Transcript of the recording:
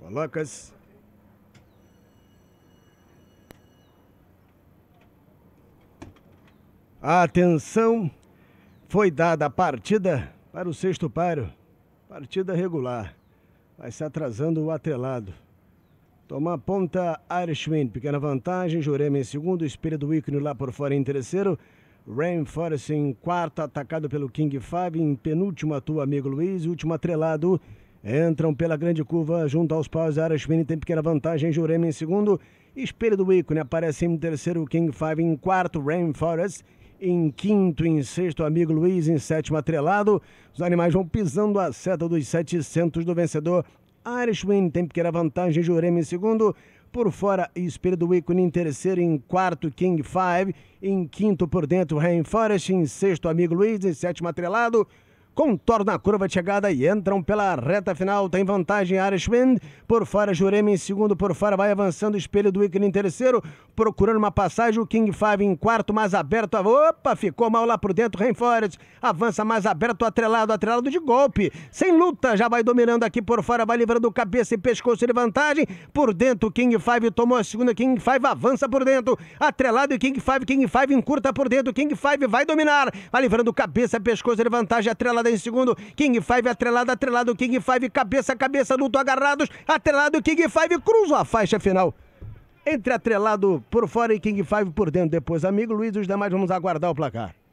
Colocas. A atenção foi dada a partida para o sexto paro. Partida regular. Vai se atrasando o Toma a ponta, Irishman, pequena vantagem. Jurema em segundo, Espírito ícone lá por fora em terceiro. Rainforest em quarto, atacado pelo King Five. Em penúltimo, atua amigo Luiz. Último atrelado entram pela grande curva junto aos paus. Ara tem pequena vantagem. Jurema em segundo. Espelho do ícone né, aparece em terceiro. King Five em quarto. Rainforest em quinto. Em sexto, Amigo Luiz em sétimo. Atrelado. Os animais vão pisando a seta dos 700 do vencedor. Irishman tem pequena vantagem. Jurema em segundo. Por fora, Espelho do Ícone em terceiro, em quarto, King Five. Em quinto, por dentro, Rainforest. Em sexto, Amigo Luiz. Em sétimo, Atrelado contorna a curva de chegada e entram pela reta final. Tem vantagem Arishwind por fora, Jurema em segundo por fora, vai avançando o espelho do Wicked em terceiro, procurando uma passagem. O King Five em quarto, mais aberto. Opa, ficou mal lá por dentro. Rainforest avança mais aberto, atrelado, atrelado de golpe, sem luta. Já vai dominando aqui por fora, vai livrando cabeça e pescoço de vantagem. Por dentro, King Five tomou a segunda. King Five avança por dentro, atrelado e King Five, King Five encurta por dentro. King Five vai dominar, vai livrando cabeça, pescoço de vantagem, atrelado atrelada em segundo, King Five atrelado, atrelado, King Five, cabeça, a cabeça, luto agarrados, atrelado, King Five, cruzam a faixa final. Entre atrelado por fora e King Five por dentro depois. Amigo Luiz, os demais vamos aguardar o placar.